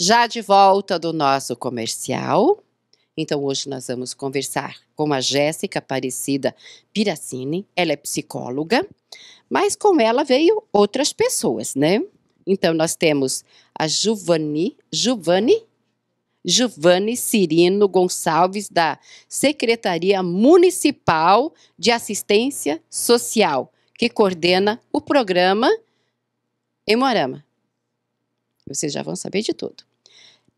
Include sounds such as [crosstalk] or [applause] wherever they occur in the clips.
Já de volta do nosso comercial. Então, hoje nós vamos conversar com a Jéssica Aparecida Piracini. Ela é psicóloga, mas com ela veio outras pessoas, né? Então, nós temos a Giovanni, Giovanni, Giovanni Cirino Gonçalves, da Secretaria Municipal de Assistência Social, que coordena o programa Emorama. Vocês já vão saber de tudo.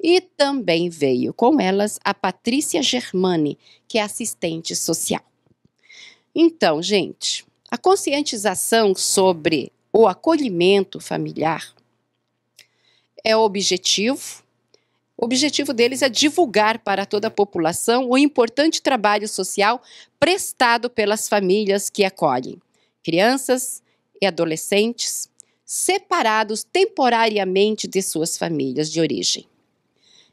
E também veio com elas a Patrícia Germani, que é assistente social. Então, gente, a conscientização sobre o acolhimento familiar é o objetivo. O objetivo deles é divulgar para toda a população o importante trabalho social prestado pelas famílias que acolhem crianças e adolescentes separados temporariamente de suas famílias de origem.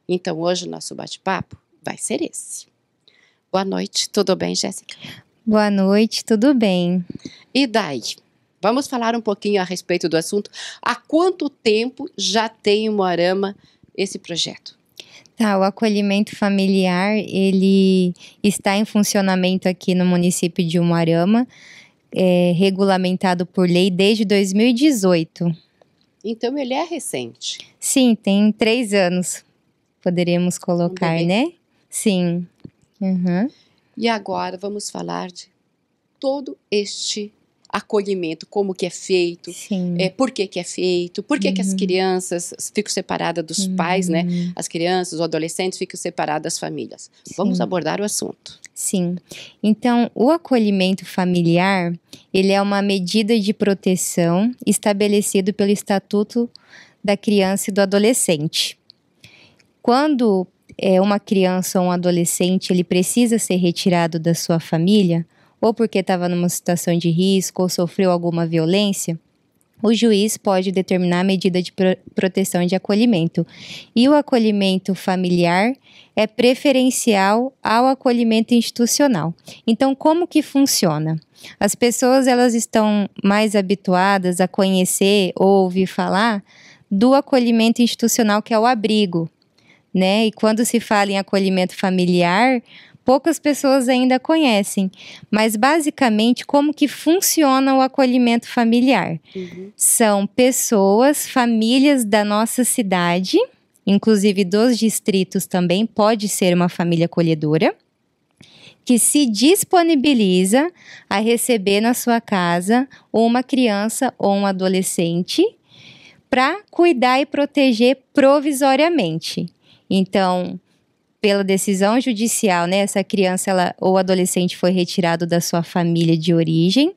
Então, hoje o nosso bate-papo vai ser esse. Boa noite, tudo bem, Jéssica? Boa noite, tudo bem. E daí? Vamos falar um pouquinho a respeito do assunto. Há quanto tempo já tem o Moarama esse projeto? Tá, o acolhimento familiar, ele está em funcionamento aqui no município de Umuarama, é, regulamentado por lei desde 2018. Então ele é recente? Sim, tem três anos poderíamos colocar, né? Sim. Uhum. E agora vamos falar de todo este acolhimento, como que é feito, é, por que que é feito, por que uhum. que as uhum. crianças ficam separadas dos uhum. pais, né? As crianças, os adolescentes ficam separadas das famílias. Sim. Vamos abordar o assunto. Sim. Então, o acolhimento familiar, ele é uma medida de proteção estabelecido pelo Estatuto da Criança e do Adolescente quando é, uma criança ou um adolescente ele precisa ser retirado da sua família, ou porque estava numa situação de risco ou sofreu alguma violência, o juiz pode determinar a medida de proteção de acolhimento. E o acolhimento familiar é preferencial ao acolhimento institucional. Então, como que funciona? As pessoas elas estão mais habituadas a conhecer ou ouvir falar do acolhimento institucional, que é o abrigo, né? E quando se fala em acolhimento familiar, poucas pessoas ainda conhecem. Mas basicamente, como que funciona o acolhimento familiar? Uhum. São pessoas, famílias da nossa cidade, inclusive dos distritos também, pode ser uma família acolhedora, que se disponibiliza a receber na sua casa uma criança ou um adolescente para cuidar e proteger provisoriamente. Então, pela decisão judicial, né, essa criança ela, ou adolescente foi retirado da sua família de origem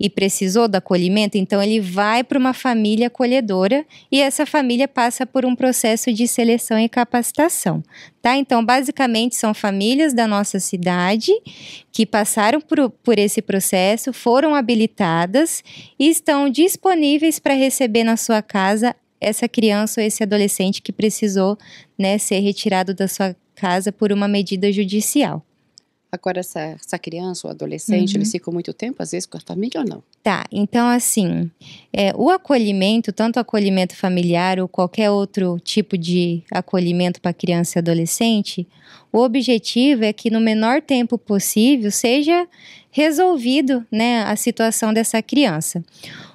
e precisou do acolhimento, então ele vai para uma família acolhedora e essa família passa por um processo de seleção e capacitação, tá? Então, basicamente, são famílias da nossa cidade que passaram por, por esse processo, foram habilitadas e estão disponíveis para receber na sua casa essa criança ou esse adolescente que precisou né, ser retirado da sua casa por uma medida judicial. Agora, essa, essa criança ou adolescente, uhum. eles muito tempo, às vezes, com a família ou não? Tá, então, assim, é, o acolhimento, tanto o acolhimento familiar ou qualquer outro tipo de acolhimento para criança e adolescente, o objetivo é que no menor tempo possível seja resolvido né, a situação dessa criança.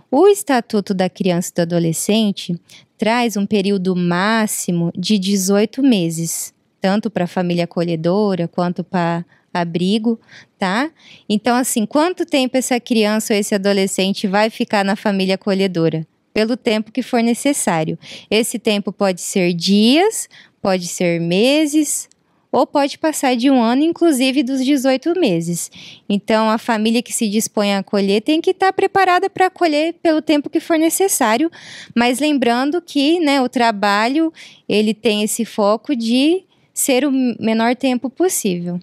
O Estatuto da Criança e do Adolescente traz um período máximo de 18 meses, tanto para a família acolhedora quanto para abrigo, tá? Então, assim, quanto tempo essa criança ou esse adolescente vai ficar na família acolhedora? Pelo tempo que for necessário. Esse tempo pode ser dias, pode ser meses, ou pode passar de um ano, inclusive dos 18 meses. Então, a família que se dispõe a acolher tem que estar preparada para acolher pelo tempo que for necessário, mas lembrando que né, o trabalho ele tem esse foco de ser o menor tempo possível.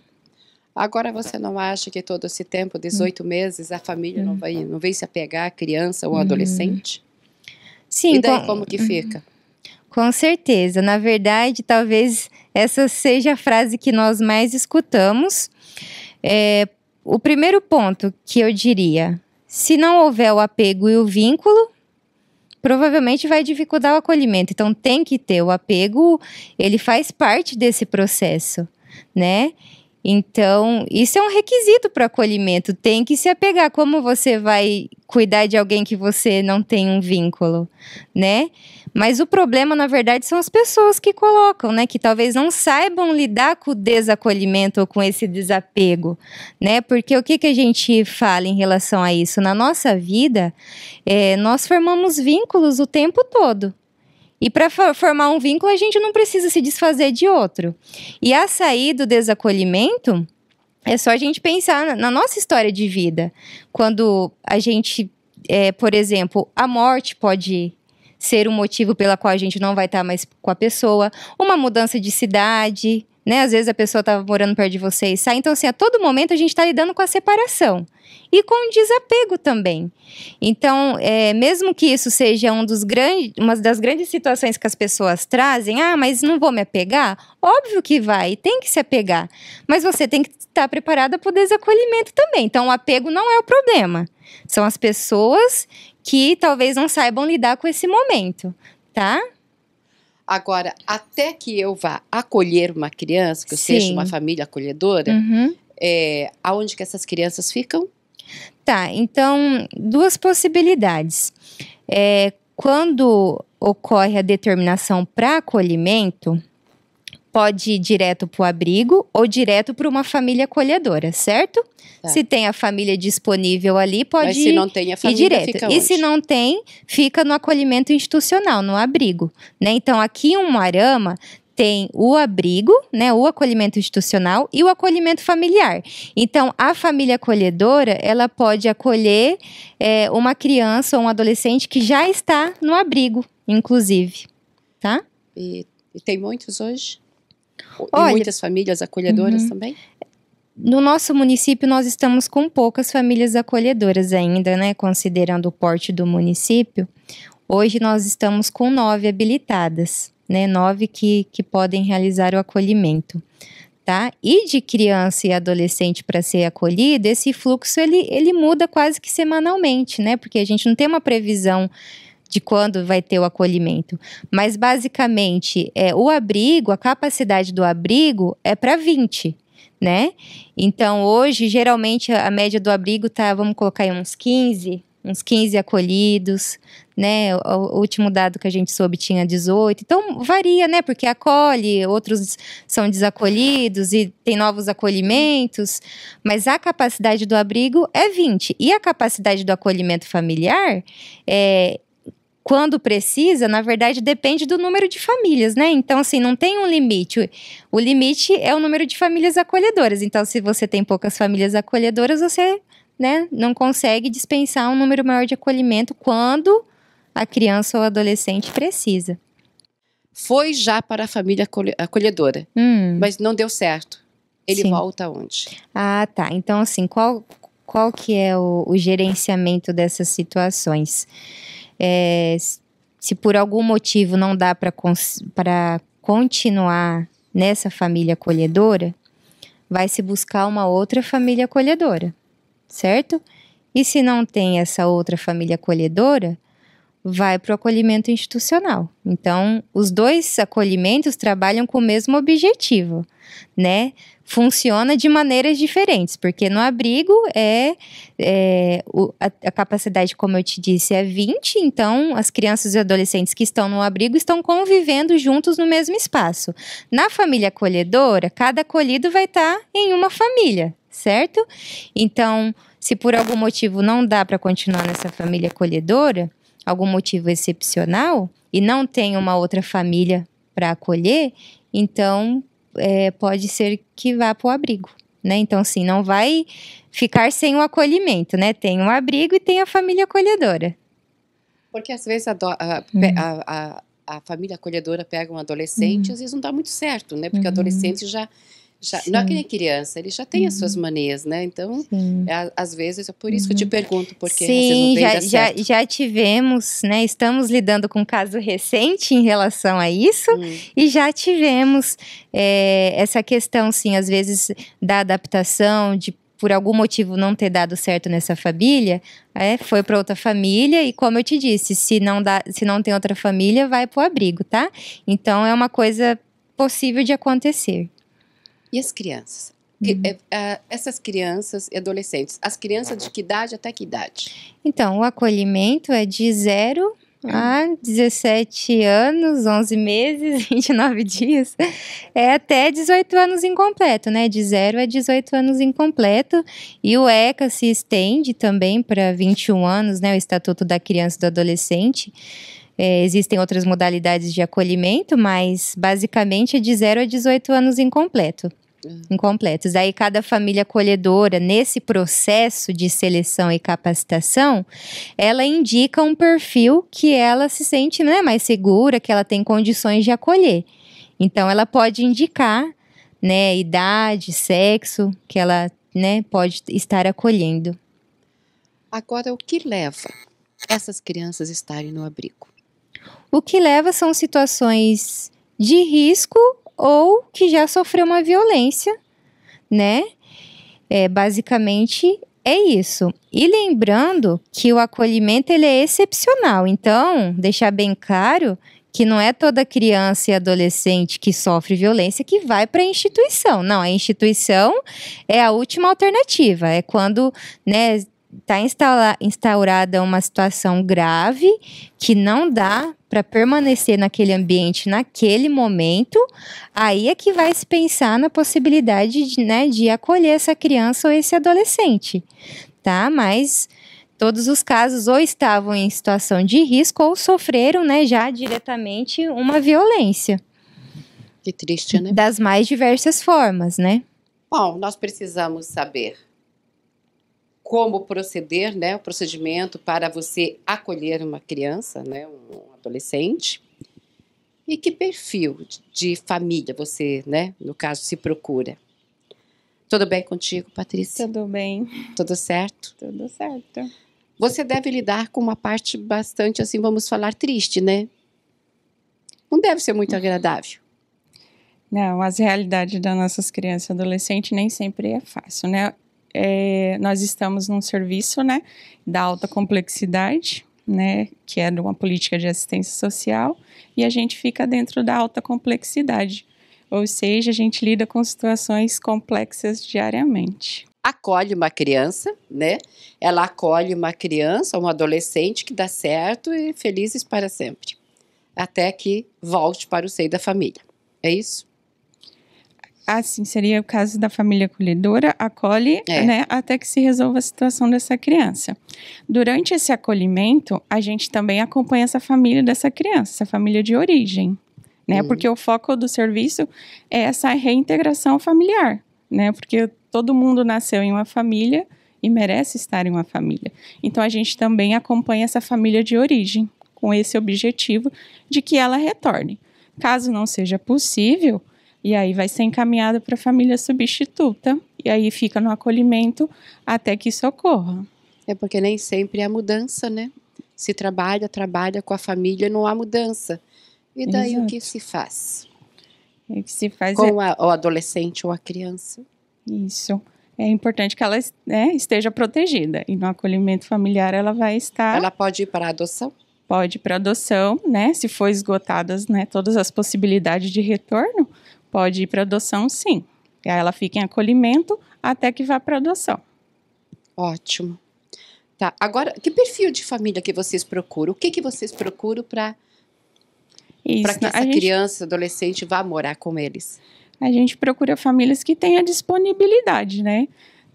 Agora você não acha que todo esse tempo, 18 hum. meses, a família não, hum. vai, não vem se apegar à criança ou hum. adolescente? Sim. E daí com... como que fica? Com certeza. Na verdade, talvez essa seja a frase que nós mais escutamos. É, o primeiro ponto que eu diria: se não houver o apego e o vínculo, provavelmente vai dificultar o acolhimento. Então tem que ter o apego, ele faz parte desse processo, né? Então, isso é um requisito para acolhimento. Tem que se apegar. Como você vai cuidar de alguém que você não tem um vínculo, né? Mas o problema, na verdade, são as pessoas que colocam, né? Que talvez não saibam lidar com o desacolhimento ou com esse desapego, né? Porque o que, que a gente fala em relação a isso? Na nossa vida, é, nós formamos vínculos o tempo todo. E para formar um vínculo, a gente não precisa se desfazer de outro. E a sair do desacolhimento é só a gente pensar na nossa história de vida. Quando a gente, é, por exemplo, a morte pode ser um motivo pela qual a gente não vai estar mais com a pessoa, uma mudança de cidade, né? Às vezes a pessoa tá morando perto de você e sai. Então, assim, a todo momento a gente está lidando com a separação e com o desapego também. Então, é, mesmo que isso seja um dos grandes, uma das grandes situações que as pessoas trazem, ah, mas não vou me apegar, óbvio que vai, tem que se apegar. Mas você tem que estar tá preparada para o desacolhimento também. Então, o apego não é o problema. São as pessoas que talvez não saibam lidar com esse momento, tá? Agora, até que eu vá acolher uma criança, que eu Sim. seja uma família acolhedora, uhum. é, aonde que essas crianças ficam? Tá, então, duas possibilidades. É, quando ocorre a determinação para acolhimento, pode ir direto para o abrigo ou direto para uma família acolhedora, certo? Tá. Se tem a família disponível ali, pode Mas se não tem a família, ir direto. Fica onde? E se não tem, fica no acolhimento institucional, no abrigo. Né? Então, aqui em Moarama tem o abrigo, né, o acolhimento institucional e o acolhimento familiar. Então, a família acolhedora, ela pode acolher é, uma criança ou um adolescente que já está no abrigo, inclusive, tá? E, e tem muitos hoje? Olha, e muitas famílias acolhedoras uhum. também? No nosso município, nós estamos com poucas famílias acolhedoras ainda, né? Considerando o porte do município. Hoje nós estamos com nove habilitadas, né? Nove que, que podem realizar o acolhimento. Tá? E de criança e adolescente para ser acolhido, esse fluxo ele, ele muda quase que semanalmente, né? Porque a gente não tem uma previsão de quando vai ter o acolhimento. Mas basicamente, é, o abrigo, a capacidade do abrigo é para 20, né? Então hoje, geralmente, a média do abrigo tá, vamos colocar aí uns 15, uns 15 acolhidos, né? O, último dado que a gente soube tinha 18. Então varia, né? Porque acolhe, outros são desacolhidos e tem novos acolhimentos, mas a capacidade do abrigo é 20. E a capacidade do acolhimento familiar é, quando precisa, na verdade, depende do número de famílias, né? Então, assim, não tem um limite. O limite é o número de famílias acolhedoras. Então, se você tem poucas famílias acolhedoras, você né, não consegue dispensar um número maior de acolhimento quando a criança ou adolescente precisa. Foi já para a família acolhedora, hum. mas não deu certo. Ele Sim. volta onde? Ah, tá. Então, assim, qual, qual que é o, o gerenciamento dessas situações? é, se por algum motivo não dá para continuar nessa família acolhedora, vai se buscar uma outra família acolhedora, certo? E se não tem essa outra família acolhedora, vai para o acolhimento institucional. Então, os dois acolhimentos trabalham com o mesmo objetivo, né? Funciona de maneiras diferentes, porque no abrigo é, é o, a, a, capacidade, como eu te disse, é 20, então as crianças e adolescentes que estão no abrigo estão convivendo juntos no mesmo espaço. Na família acolhedora, cada acolhido vai estar tá em uma família, certo? Então, se por algum motivo não dá para continuar nessa família acolhedora, algum motivo excepcional e não tem uma outra família para acolher, então é, pode ser que vá para o abrigo. Né? Então, sim, não vai ficar sem o acolhimento, né? Tem o um abrigo e tem a família acolhedora. Porque às vezes a, do, a, uhum. a, a, a, família acolhedora pega um adolescente, uhum. às vezes não dá muito certo, né? Porque uhum. o adolescente já já, é Sim. não que ele é criança, ele já tem uhum. as suas uhum. manias, né? Então, é, às vezes, é por isso uhum. que eu te uhum. pergunto, porque Sim, já, já, já, tivemos, né? Estamos lidando com um caso recente em relação a isso, uhum. e já tivemos é, essa questão, sim, às vezes, da adaptação, de por algum motivo não ter dado certo nessa família, é, foi para outra família e como eu te disse, se não dá, se não tem outra família, vai para o abrigo, tá? Então é uma coisa possível de acontecer. E as crianças? Uhum. É, é, essas crianças e adolescentes, as crianças de que idade até que idade? Então, o acolhimento é de zero a 17 anos, 11 meses, 29 [laughs] dias, é até 18 anos incompleto, né? De 0 a 18 anos incompleto. E o ECA se estende também para 21 anos, né? O Estatuto da Criança e do Adolescente. É, existem outras modalidades de acolhimento, mas basicamente é de 0 a 18 anos incompleto. Incompletos. Aí cada família acolhedora, nesse processo de seleção e capacitação, ela indica um perfil que ela se sente né, mais segura, que ela tem condições de acolher. Então ela pode indicar né, idade, sexo, que ela né, pode estar acolhendo. Agora, o que leva essas crianças a estarem no abrigo? O que leva são situações de risco ou que já sofreu uma violência, né? É, basicamente é isso. E lembrando que o acolhimento ele é excepcional, então deixar bem claro que não é toda criança e adolescente que sofre violência que vai para a instituição. Não, a instituição é a última alternativa. É quando, né, está instaurada uma situação grave que não dá para permanecer naquele ambiente naquele momento, aí é que vai se pensar na possibilidade de, né, de acolher essa criança ou esse adolescente, tá? Mas todos os casos ou estavam em situação de risco ou sofreram, né, já diretamente uma violência. Que triste, né? Das mais diversas formas, né? Bom, nós precisamos saber como proceder, né, o procedimento para você acolher uma criança, né, um adolescente e que perfil de família você, né, no caso, se procura. Tudo bem contigo, Patrícia? Tudo bem. Tudo certo? Tudo certo. Você deve lidar com uma parte bastante, assim, vamos falar, triste, né? Não deve ser muito agradável. Não, as realidades das nossas crianças e adolescentes nem sempre é fácil, né? É, nós estamos num serviço, né, da alta complexidade, né, que é de uma política de assistência social, e a gente fica dentro da alta complexidade, ou seja, a gente lida com situações complexas diariamente. Acolhe uma criança, né? Ela acolhe uma criança, um adolescente que dá certo e felizes para sempre, até que volte para o seio da família. É isso? assim, seria o caso da família acolhedora, acolhe é. né, até que se resolva a situação dessa criança. Durante esse acolhimento, a gente também acompanha essa família dessa criança, essa família de origem, né? Uhum. Porque o foco do serviço é essa reintegração familiar, né? Porque todo mundo nasceu em uma família e merece estar em uma família. Então a gente também acompanha essa família de origem com esse objetivo de que ela retorne. Caso não seja possível, e aí vai ser encaminhada para a família substituta e aí fica no acolhimento até que isso ocorra. É porque nem sempre há mudança, né? Se trabalha, trabalha com a família, não há mudança. E daí Exato. o que se faz? O que se faz com é... a, o adolescente ou a criança? Isso. É importante que ela né, esteja protegida. E no acolhimento familiar ela vai estar. Ela pode ir para a adoção? Pode ir para adoção, né? Se for esgotadas né, todas as possibilidades de retorno, Pode ir para adoção, sim. Ela fica em acolhimento até que vá para adoção. Ótimo. Tá. Agora, que perfil de família que vocês procuram? O que, que vocês procuram para para que essa gente, criança, adolescente vá morar com eles? A gente procura famílias que tenham disponibilidade, né?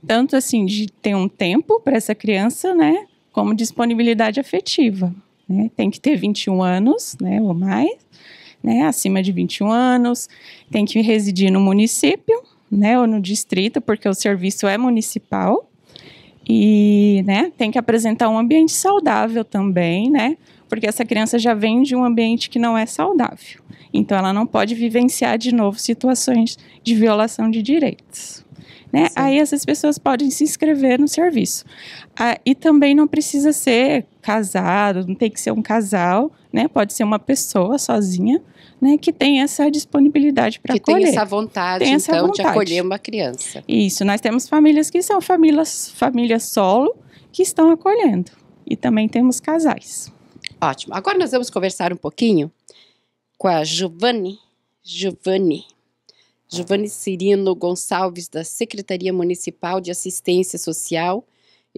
Tanto assim de ter um tempo para essa criança, né? Como disponibilidade afetiva. Né? Tem que ter 21 anos, né? Ou mais né, acima de 21 anos, tem que residir no município, né, ou no distrito, porque o serviço é municipal. E, né, tem que apresentar um ambiente saudável também, né? Porque essa criança já vem de um ambiente que não é saudável. Então ela não pode vivenciar de novo situações de violação de direitos. Né? Aí essas pessoas podem se inscrever no serviço. Ah, e também não precisa ser casado, não tem que ser um casal, né? Pode ser uma pessoa sozinha, né? Que tem essa disponibilidade para acolher. Que tem essa vontade, tem essa então, vontade. de acolher uma criança. Isso. Nós temos famílias que são famílias, famílias solo que estão acolhendo. E também temos casais. Ótimo. Agora nós vamos conversar um pouquinho com a Giovanni. Giovanni. Giovanni Cirino Gonçalves, da Secretaria Municipal de Assistência Social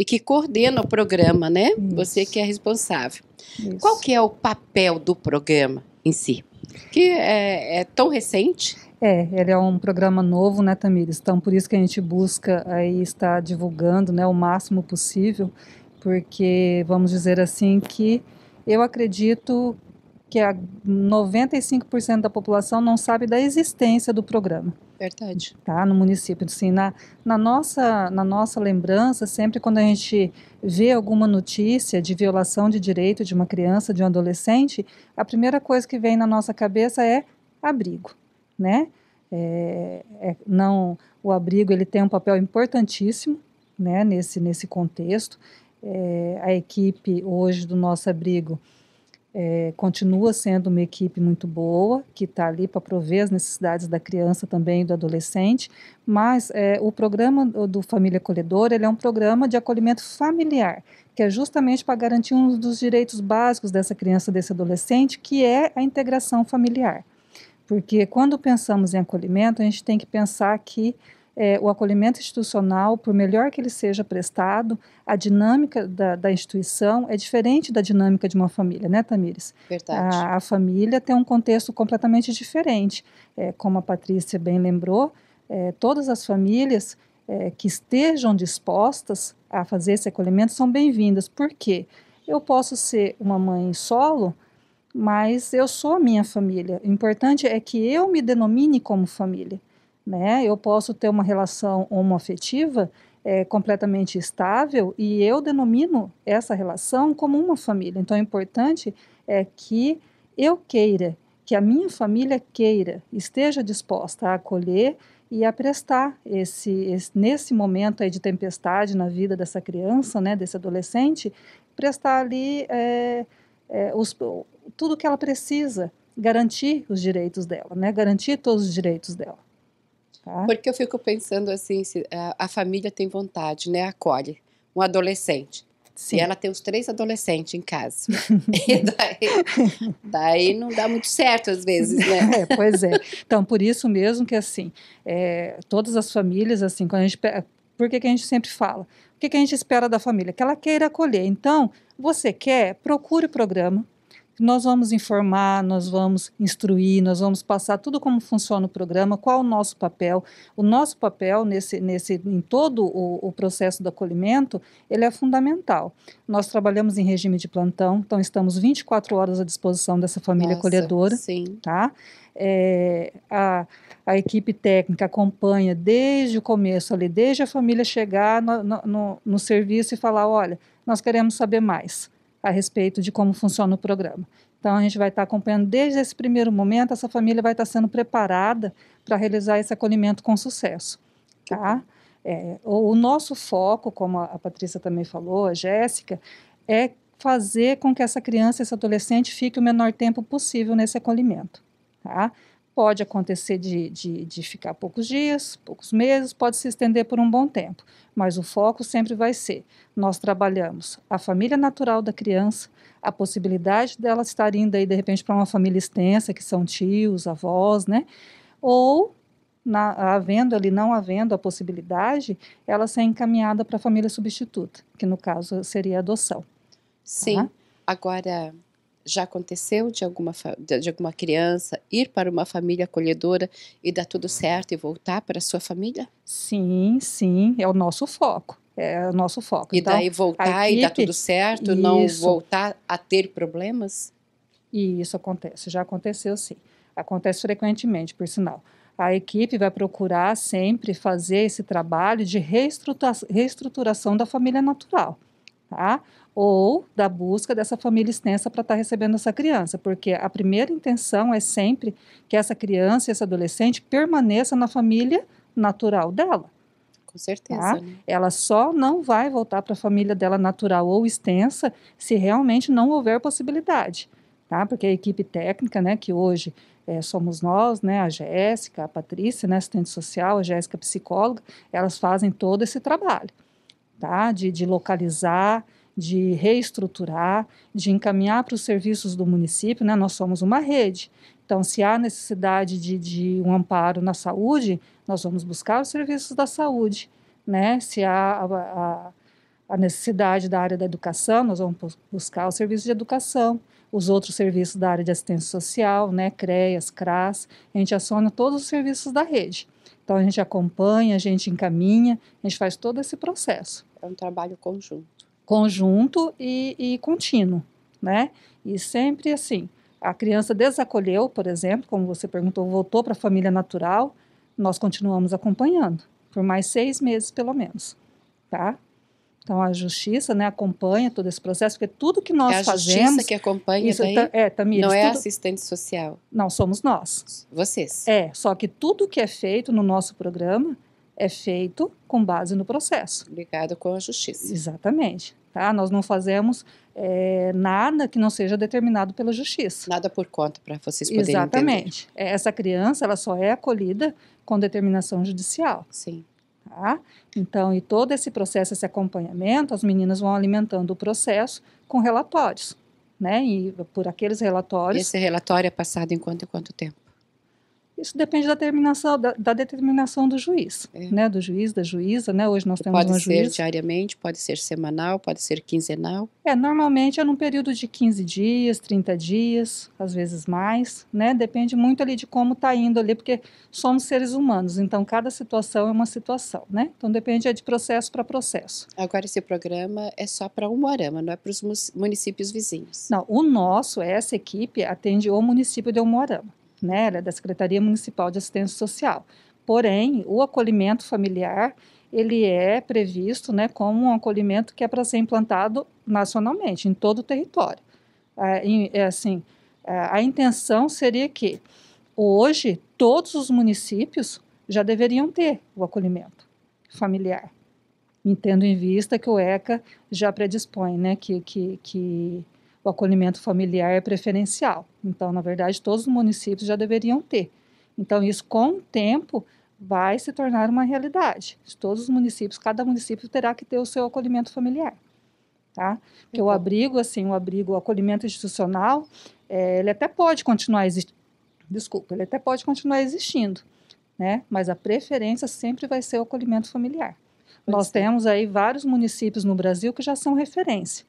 e que coordena o programa, né? Isso. Você que é responsável. Isso. Qual que é o papel do programa em si? Que é, é tão recente? É, ele é um programa novo, né, Tamires? Então, por isso que a gente busca aí estar divulgando, né, o máximo possível, porque vamos dizer assim que eu acredito que a 95% da população não sabe da existência do programa. Verdade. Tá, no município. Assim, na, na, nossa, na nossa lembrança, sempre quando a gente vê alguma notícia de violação de direito de uma criança, de um adolescente, a primeira coisa que vem na nossa cabeça é abrigo, né? É, é, não, o abrigo ele tem um papel importantíssimo, né? Nesse nesse contexto, é, a equipe hoje do nosso abrigo é, continua sendo uma equipe muito boa, que está ali para prover as necessidades da criança também e do adolescente, mas é, o programa do Família Acolhedora ele é um programa de acolhimento familiar, que é justamente para garantir um dos direitos básicos dessa criança, desse adolescente, que é a integração familiar. Porque quando pensamos em acolhimento, a gente tem que pensar que é, o acolhimento institucional, por melhor que ele seja prestado, a dinâmica da, da instituição é diferente da dinâmica de uma família, né, Tamires? Verdade. A, a família tem um contexto completamente diferente. É, como a Patrícia bem lembrou, é, todas as famílias é, que estejam dispostas a fazer esse acolhimento são bem-vindas. Por quê? Eu posso ser uma mãe solo, mas eu sou a minha família. O importante é que eu me denomine como família né? Eu posso ter uma relação homoafetiva é, completamente estável e eu denomino essa relação como uma família. Então, o é importante é que eu queira, que a minha família queira, esteja disposta a acolher e a prestar esse, esse nesse momento aí de tempestade na vida dessa criança, né, desse adolescente, prestar ali é, é, os, tudo que ela precisa, garantir os direitos dela, né, garantir todos os direitos dela. Tá? Porque eu fico pensando assim, se a, família tem vontade, né? Acolhe um adolescente. Sim. E ela tem os três adolescentes em casa. [laughs] daí, daí, não dá muito certo às vezes, né? [laughs] É, pois é. Então, por isso mesmo que, assim, é, todas as famílias, assim, quando a gente... Por que, que a gente sempre fala? O que, que a gente espera da família? Que ela queira acolher. Então, você quer, procure o programa, nós vamos informar, nós vamos instruir, nós vamos passar tudo como funciona o programa, qual o nosso papel. O nosso papel nesse, nesse, em todo o, o processo do acolhimento, ele é fundamental. Nós trabalhamos em regime de plantão, então estamos 24 horas à disposição dessa família Nossa, acolhedora. Sim. Tá? É, a, a equipe técnica acompanha desde o começo ali, desde a família chegar no, no, no, no serviço e falar, olha, nós queremos saber mais a respeito de como funciona o programa. Então, a gente vai estar acompanhando desde esse primeiro momento, essa família vai estar sendo preparada para realizar esse acolhimento com sucesso. Tá? tá é, o, o, nosso foco, como a, a Patrícia também falou, a Jéssica, é fazer com que essa criança, esse adolescente, fique o menor tempo possível nesse acolhimento. Tá? Pode acontecer de, de, de ficar poucos dias, poucos meses, pode se estender por um bom tempo, mas o foco sempre vai ser: nós trabalhamos a família natural da criança, a possibilidade dela estar indo aí de repente para uma família extensa, que são tios, avós, né? Ou na, havendo ali, não havendo a possibilidade, ela ser encaminhada para a família substituta, que no caso seria a adoção. Sim. Tá? Agora, já aconteceu de alguma, de alguma criança ir para uma família acolhedora e dar tudo certo e voltar para a sua família? Sim, sim, é o nosso foco. É o nosso foco. E então, daí voltar equipe, e dar tudo certo, isso, não voltar a ter problemas? E isso acontece, já aconteceu sim. Acontece frequentemente, por sinal. A equipe vai procurar sempre fazer esse trabalho de reestrutura, reestruturação da família natural. Tá? ou da busca dessa família extensa para estar tá recebendo essa criança, porque a primeira intenção é sempre que essa criança, esse adolescente permaneça na família natural dela. Com certeza. Tá? Né? Ela só não vai voltar para a família dela natural ou extensa se realmente não houver possibilidade, tá? Porque a equipe técnica, né, que hoje é, somos nós, né, a Jéssica, a Patrícia, né, assistente social, a Jéssica psicóloga, elas fazem todo esse trabalho, tá? De, de localizar, de reestruturar, de encaminhar para os serviços do município, né? Nós somos uma rede. Então, se há necessidade de, de um amparo na saúde, nós vamos buscar os serviços da saúde, né? Se há a, a, a necessidade da área da educação, nós vamos buscar o serviço de educação os outros serviços da área de assistência social, né, CREAS, CRAS, a gente aciona todos os serviços da rede. Então a gente acompanha, a gente encaminha, a gente faz todo esse processo. É um trabalho conjunto conjunto e, e contínuo, né? E sempre assim, a criança desacolheu, por exemplo, como você perguntou, voltou para a família natural, nós continuamos acompanhando por mais seis meses pelo menos, tá? Então a justiça, né, acompanha todo esse processo, porque tudo que nós é a fazemos, justiça que acompanha isso daí, é, Tamires, não é tudo, assistente social. Não somos nós. Vocês. É, só que tudo que é feito no nosso programa é feito com base no processo. Ligado com a justiça. Exatamente. Tá? Nós não fazemos é, nada que não seja determinado pela justiça. Nada por conta, para vocês poderem Exatamente. Entender. É, essa criança ela só é acolhida com determinação judicial. Sim. Tá? Então, e todo esse processo, esse acompanhamento, as meninas vão alimentando o processo com relatórios. Né? E por aqueles relatórios. Esse relatório é passado em quanto, em quanto tempo? Isso depende da determinação, da, da determinação do juiz, é. né? Do juiz, da juíza, né? Hoje nós temos pode uma juíza. Pode ser diariamente, pode ser semanal, pode ser quinzenal. É, normalmente é num período de 15 dias, 30 dias, às vezes mais, né? Depende muito ali de como está indo ali, porque somos seres humanos, então cada situação é uma situação, né? Então depende é de processo para processo. Agora esse programa é só para Umuarama, não é para os municípios vizinhos. Não, o nosso, essa equipe, atende o município de Umuarama né, é da Secretaria Municipal de Assistência Social. Porém, o acolhimento familiar ele é previsto né, como um acolhimento que é para ser implantado nacionalmente, em todo o território. É, é assim, é, a intenção seria que hoje todos os municípios já deveriam ter o acolhimento familiar, tendo em vista que o ECA já predispõe né, que, que, que o acolhimento familiar é preferencial. Então, na verdade, todos os municípios já deveriam ter. Então, isso com o tempo vai se tornar uma realidade. Todos os municípios, cada município terá que ter o seu acolhimento familiar. Tá? Porque então. o abrigo, assim, o abrigo, o acolhimento institucional, é, ele até pode continuar existindo. Desculpa, ele até pode continuar existindo, né? Mas a preferência sempre vai ser o acolhimento familiar. Pode Nós ser. temos aí vários municípios no Brasil que já são referência.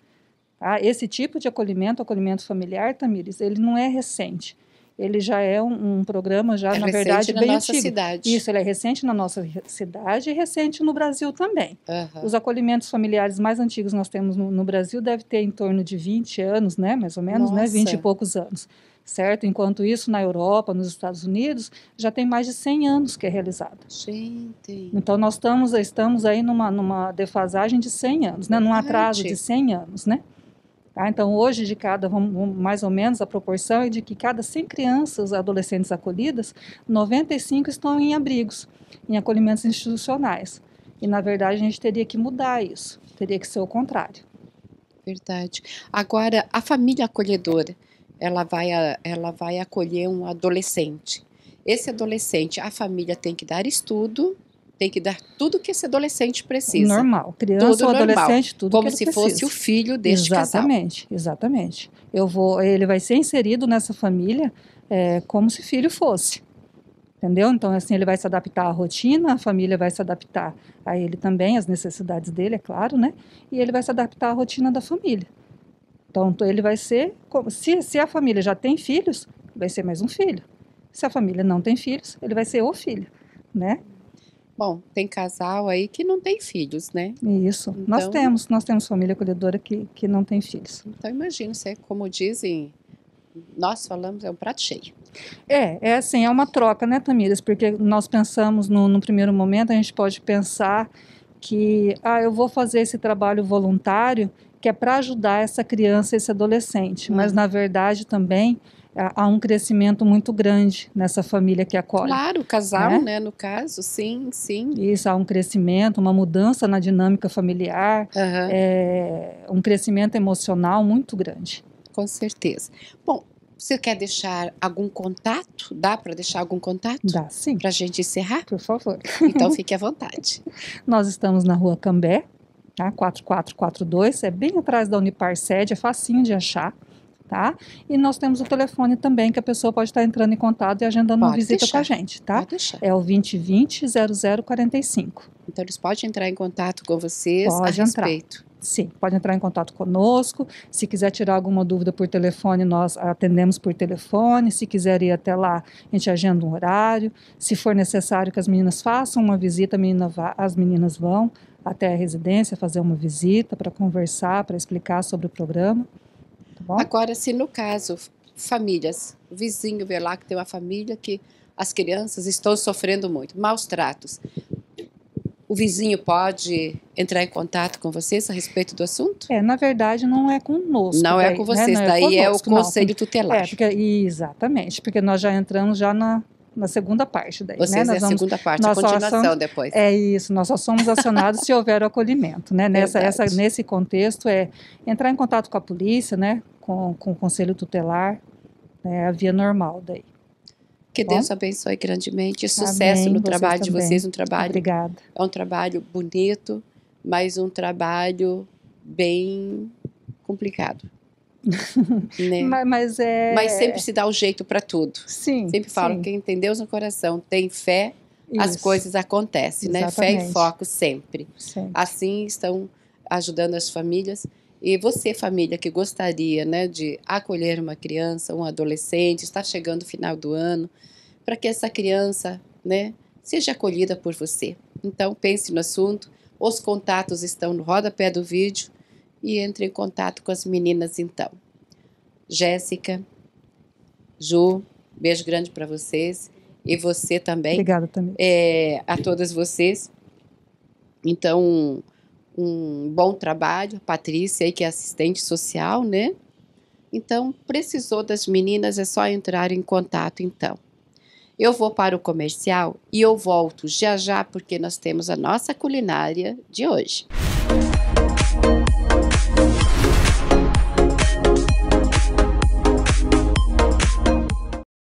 Tá? Esse tipo de acolhimento, acolhimento familiar, Tamires, ele não é recente. Ele já é um, um programa, já, é na verdade, na bem nossa antigo. Cidade. Isso, ele é recente na nossa cidade e recente no Brasil também. Uhum. Os acolhimentos familiares mais antigos nós temos no, no, Brasil deve ter em torno de 20 anos, né? Mais ou menos, né, nossa. né? 20 e poucos anos certo? Enquanto isso, na Europa, nos Estados Unidos, já tem mais de 100 anos que é Sim, Gente! Então, nós estamos, estamos aí numa, numa defasagem de 100 anos, né? Num atraso de 100 anos, né? Tá? Então, hoje, de cada, mais ou menos, a proporção é de que cada 100 crianças adolescentes acolhidas, 95 estão em abrigos, em acolhimentos institucionais. E, na verdade, a gente teria que mudar isso, teria que ser o contrário. Verdade. Agora, a família acolhedora, ela vai, ela vai acolher um adolescente. Esse adolescente, a família tem que dar estudo, tem que dar tudo que esse adolescente precisa. Normal. Criança tudo ou normal, adolescente, tudo Como que ele se precisa. fosse o filho deste exatamente, casal. Exatamente, exatamente. Eu vou, ele vai ser inserido nessa família é, como se filho fosse. Entendeu? Então, assim, ele vai se adaptar à rotina, a família vai se adaptar a ele também, as necessidades dele, é claro, né? E ele vai se adaptar à rotina da família. Então, ele vai ser. Se, se a família já tem filhos, vai ser mais um filho. Se a família não tem filhos, ele vai ser o filho, né? Bom, tem casal aí que não tem filhos, né? Isso. Então, nós temos, nós temos família acolhedora que, que não tem filhos. Então imagina você, como dizem, nós falamos, é um prato cheio. É, é assim, é uma troca, né, Tamires? Porque nós pensamos no, no primeiro momento, a gente pode pensar que, ah, eu vou fazer esse trabalho voluntário que é para ajudar essa criança, esse adolescente. Mas, hum. na verdade, também há um crescimento muito grande nessa família que acolhe. Claro, casal, né? né? no caso, sim, sim. Isso, há um crescimento, uma mudança na dinâmica familiar, uhum. é, um crescimento emocional muito grande. Com certeza. Bom, você quer deixar algum contato? Dá para deixar algum contato? Dá, sim. Para a gente encerrar? Por favor. Então [laughs] fique à vontade. Nós estamos na rua Cambé, tá? 4442, é bem atrás da Unipar Sede, é facinho de achar tá? E nós temos o telefone também que a pessoa pode estar entrando em contato e agendando pode uma visita deixar. com a gente, tá? Pode deixar. É o 2020 0045. Então eles podem entrar em contato com vocês pode a entrar. respeito. Sim, pode entrar em contato conosco. Se quiser tirar alguma dúvida por telefone, nós atendemos por telefone. Se quiser ir até lá, a gente agenda um horário. Se for necessário que as meninas façam uma visita, menina as meninas vão até a residência fazer uma visita para conversar, para explicar sobre o programa. Tá bom? Agora, se no caso, famílias, o vizinho vê lá que tem uma família que as crianças estão sofrendo muito, maus tratos. O vizinho pode entrar em contato com vocês a respeito do assunto? É, na verdade, não é conosco. Não é né? é daí, é com vocês, né? daí é, conosco, é, o conselho não. tutelar. É, porque, exatamente, porque nós já entramos já na, na segunda parte daí, né? Vocês né? Nós é a vamos, segunda parte, a continuação depois. É isso, nós só somos acionados se houver o acolhimento, né? Nessa, essa, nesse contexto é entrar em contato com a polícia, né? com, com o conselho tutelar, né, a via normal daí. Que Bom? Deus abençoe grandemente. Sucesso Amém, no trabalho também. de vocês, um trabalho. Obrigada. É um trabalho bonito, mas um trabalho bem complicado. [laughs] né? mas, mas, é... mas sempre se dá o um jeito para tudo. Sim. Sempre falo: sim. quem tem Deus no coração, tem fé, Isso. as coisas acontecem, Exatamente. né? Fé e foco sempre. sempre. Assim estão ajudando as famílias e você, família, que gostaria né, de acolher uma criança, um adolescente, está chegando o final do ano, para que essa criança né, seja acolhida por você. Então, pense no assunto. Os contatos estão no rodapé do vídeo e entre em contato com as meninas então. Jéssica, Ju, beijo grande para vocês e você também. Obrigada também. É, a todas vocês. Então, um bom trabalho, Patrícia aí que é assistente social, né? Então, precisou das meninas, é só entrar em contato então. Eu vou para o comercial e eu volto já já porque nós temos a nossa culinária de hoje.